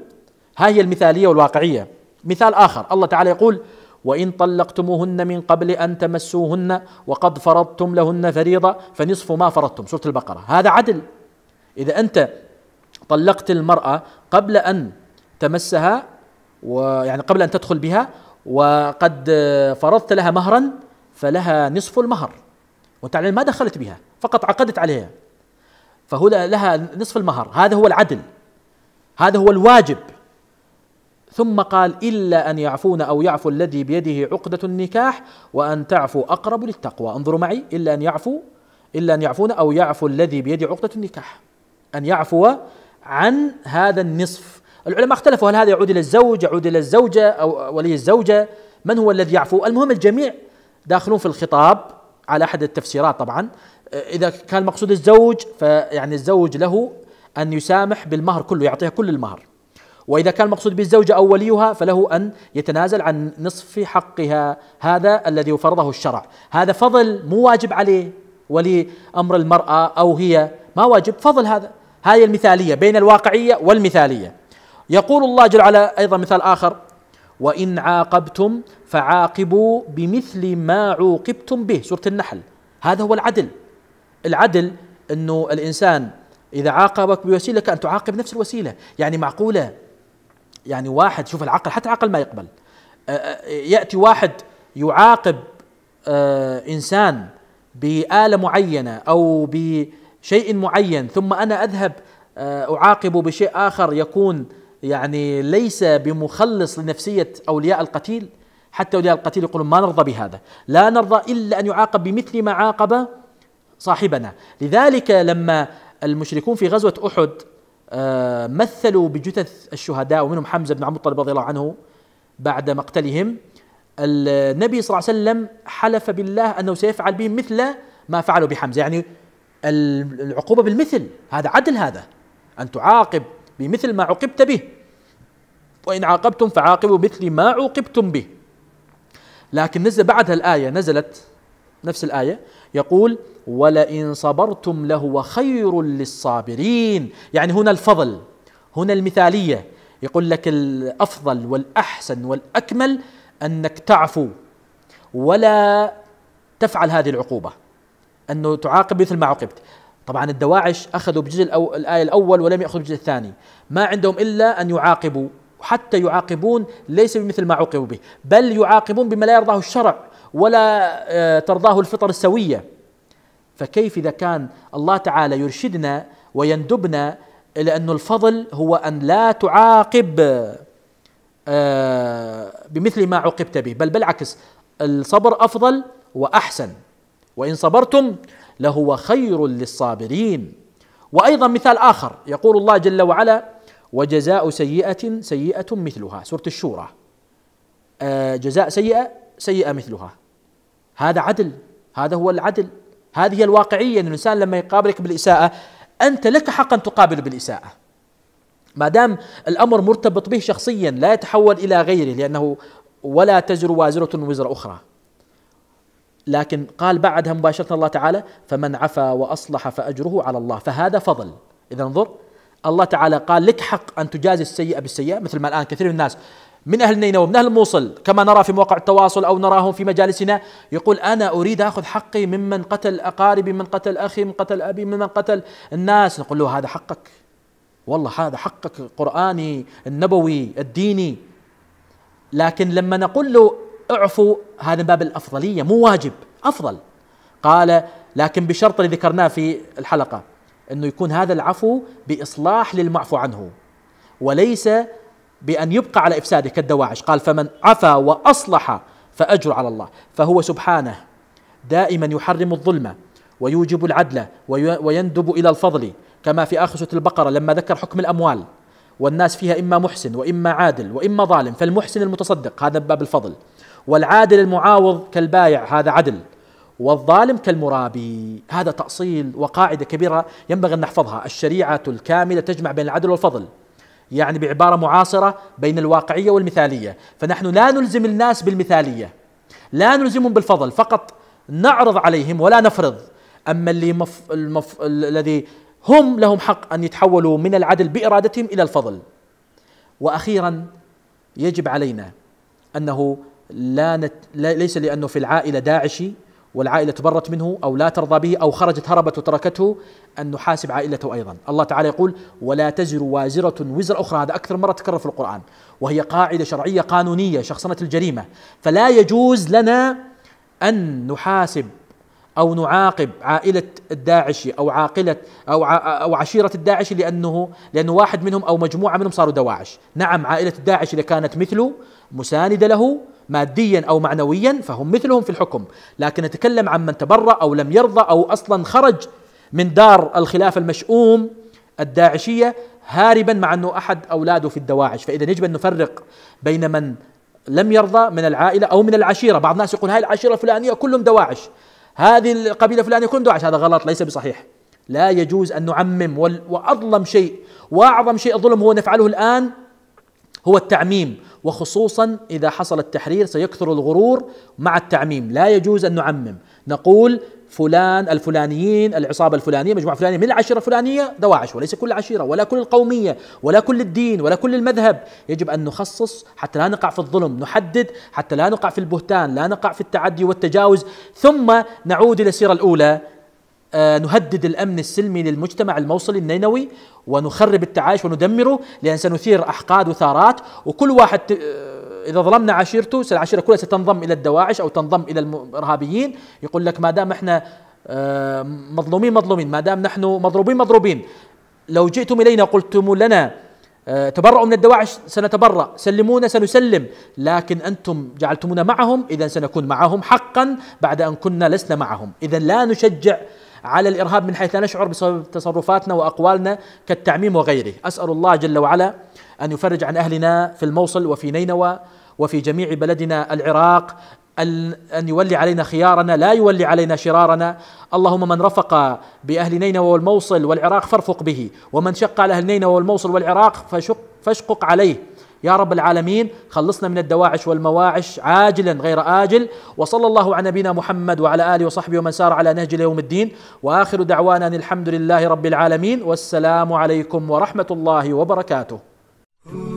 ها هي المثاليه والواقعيه مثال اخر الله تعالى يقول وان طلقتموهن من قبل ان تمسوهن وقد فرضتم لهن فريضه فنصف ما فرضتم سوره البقره هذا عدل اذا انت طلقت المرأة قبل أن تمسها ويعني قبل أن تدخل بها وقد فرضت لها مهرا فلها نصف المهر وتعلم ما دخلت بها فقط عقدت عليها فهو لها نصف المهر هذا هو العدل هذا هو الواجب ثم قال إلا أن يعفون أو يعفو الذي بيده عقدة النكاح وأن تعفو أقرب للتقوى انظروا معي إلا أن يعفو إلا أن يعفون أو يعفو الذي بيده عقدة النكاح أن يعفو عن هذا النصف العلماء اختلفوا هل هذا يعود إلى الزوج يعود إلى الزوجة أو ولي الزوجة من هو الذي يعفو المهم الجميع داخلون في الخطاب على أحد التفسيرات طبعا إذا كان مقصود الزوج فيعني الزوج له أن يسامح بالمهر كله يعطيها كل المهر وإذا كان مقصود بالزوجة أو وليها فله أن يتنازل عن نصف حقها هذا الذي فرضه الشرع هذا فضل مو واجب عليه ولي أمر المرأة أو هي ما واجب فضل هذا هذه المثالية بين الواقعية والمثالية يقول الله جل وعلا أيضا مثال آخر وإن عاقبتم فعاقبوا بمثل ما عوقبتم به سورة النحل هذا هو العدل العدل أنه الإنسان إذا عاقبك بوسيلة كأن تعاقب نفس الوسيلة يعني معقولة يعني واحد شوف العقل حتى عقل ما يقبل يأتي واحد يعاقب آه، إنسان بآلة معينة أو ب شيء معين ثم انا اذهب آه، اعاقب بشيء اخر يكون يعني ليس بمخلص لنفسيه اولياء القتيل حتى اولياء القتيل يقولون ما نرضى بهذا لا نرضى الا ان يعاقب بمثل ما عاقب صاحبنا لذلك لما المشركون في غزوه احد آه، مثلوا بجثث الشهداء ومنهم حمزه بن عبد المطلب رضي الله عنه بعد مقتلهم النبي صلى الله عليه وسلم حلف بالله انه سيفعل بهم مثل ما فعلوا بحمزه يعني العقوبة بالمثل هذا عدل هذا أن تعاقب بمثل ما عوقبت به وإن عاقبتم فعاقبوا مثل ما عوقبتم به لكن نزل بعدها الآية نزلت نفس الآية يقول ولئن صبرتم لهو خير للصابرين يعني هنا الفضل هنا المثالية يقول لك الأفضل والأحسن والأكمل أنك تعفو ولا تفعل هذه العقوبة انه تعاقب مثل ما عوقبت طبعا الدواعش اخذوا بجزء الايه الاول ولم ياخذوا بالجزء الثاني ما عندهم الا ان يعاقبوا حتى يعاقبون ليس بمثل ما عوقبوا به بل يعاقبون بما لا يرضاه الشرع ولا آه، ترضاه الفطر السويه فكيف اذا كان الله تعالى يرشدنا ويندبنا الى انه الفضل هو ان لا تعاقب آه، بمثل ما عوقبت به بل بالعكس الصبر افضل واحسن وإن صبرتم لهو خير للصابرين وأيضا مثال آخر يقول الله جل وعلا وجزاء سيئة سيئة مثلها سورة الشورى آه جزاء سيئة سيئة مثلها هذا عدل هذا هو العدل هذه الواقعية أن الإنسان لما يقابلك بالإساءة أنت لك حق تقابل بالإساءة ما دام الأمر مرتبط به شخصيا لا يتحول إلى غيره لأنه ولا تزر وازرة وزر أخرى لكن قال بعدها مباشرة الله تعالى فمن عفا وأصلح فأجره على الله فهذا فضل إذا انظر الله تعالى قال لك حق أن تجازي السيئة بالسيئة مثل ما الآن كثير من الناس من أهل نينوى ومن أهل الموصل كما نرى في مواقع التواصل أو نراهم في مجالسنا يقول أنا أريد أخذ حقي ممن قتل أقاربي من قتل أخي من قتل أبي ممن قتل الناس نقول له هذا حقك والله هذا حقك القرآني النبوي الديني لكن لما نقول له اعفوا هذا باب الافضليه مو واجب افضل قال لكن بشرط اللي ذكرناه في الحلقه انه يكون هذا العفو باصلاح للمعفو عنه وليس بان يبقى على افساده كالدواعش قال فمن عفا واصلح فاجر على الله فهو سبحانه دائما يحرم الظلم ويوجب العدل ويندب الى الفضل كما في اخر سوره البقره لما ذكر حكم الاموال والناس فيها اما محسن واما عادل واما ظالم فالمحسن المتصدق هذا باب الفضل والعادل المعاوض كالبايع هذا عدل والظالم كالمرابي هذا تأصيل وقاعدة كبيرة ينبغي أن نحفظها الشريعة الكاملة تجمع بين العدل والفضل يعني بعبارة معاصرة بين الواقعية والمثالية فنحن لا نلزم الناس بالمثالية لا نلزمهم بالفضل فقط نعرض عليهم ولا نفرض أما اللي مف... المف... الذي هم لهم حق أن يتحولوا من العدل بإرادتهم إلى الفضل وأخيرا يجب علينا أنه لا نت... ليس لأنه في العائلة داعشي والعائلة تبرت منه أو لا ترضى به أو خرجت هربت وتركته أن نحاسب عائلته أيضا الله تعالى يقول ولا تزر وازرة وزر أخرى هذا أكثر مرة تكرر في القرآن وهي قاعدة شرعية قانونية شخصنة الجريمة فلا يجوز لنا أن نحاسب أو نعاقب عائلة الداعشي أو عاقلة أو أو عشيرة الداعشي لأنه لأنه واحد منهم أو مجموعة منهم صاروا دواعش، نعم عائلة الداعشي إذا كانت مثله مساندة له ماديا أو معنويا فهم مثلهم في الحكم لكن نتكلم عن من تبرأ أو لم يرضى أو أصلا خرج من دار الخلافة المشؤوم الداعشية هاربا مع أنه أحد أولاده في الدواعش فإذا يجب أن نفرق بين من لم يرضى من العائلة أو من العشيرة بعض الناس يقول هاي العشيرة الفلانية كلهم دواعش هذه القبيلة الفلانية كلهم دواعش هذا غلط ليس بصحيح لا يجوز أن نعمم وأظلم شيء وأعظم شيء الظلم هو نفعله الآن هو التعميم وخصوصا إذا حصل التحرير سيكثر الغرور مع التعميم لا يجوز أن نعمم نقول فلان الفلانيين العصابة الفلانية مجموعة فلانية من العشيرة الفلانية دواعش وليس كل عشيرة ولا كل القومية ولا كل الدين ولا كل المذهب يجب أن نخصص حتى لا نقع في الظلم نحدد حتى لا نقع في البهتان لا نقع في التعدي والتجاوز ثم نعود إلى السيرة الأولى آه، نهدد الأمن السلمي للمجتمع الموصلي النينوي ونخرب التعايش وندمره لأن سنثير أحقاد وثارات وكل واحد آه، إذا ظلمنا عشيرته العشيرة كلها ستنضم إلى الدواعش أو تنضم إلى الإرهابيين يقول لك ما دام إحنا آه، مظلومين مظلومين ما دام نحن مضروبين مضروبين لو جئتم إلينا قلتم لنا تبرؤوا من الدواعش سنتبرأ سلمونا سنسلم لكن أنتم جعلتمونا معهم إذا سنكون معهم حقا بعد أن كنا لسنا معهم إذا لا نشجع على الإرهاب من حيث لا نشعر بسبب تصرفاتنا وأقوالنا كالتعميم وغيره أسأل الله جل وعلا أن يفرج عن أهلنا في الموصل وفي نينوى وفي جميع بلدنا العراق أن يولي علينا خيارنا لا يولي علينا شرارنا اللهم من رفق بأهل نينوى والموصل والعراق فارفق به ومن شق على أهل نينوى والموصل والعراق فشق فاشقق عليه يا رب العالمين خلصنا من الدواعش والمواعش عاجلا غير آجل وصلى الله على نبينا محمد وعلى آله وصحبه ومن سار على نهج يوم الدين وآخر دعوانا أن الحمد لله رب العالمين والسلام عليكم ورحمة الله وبركاته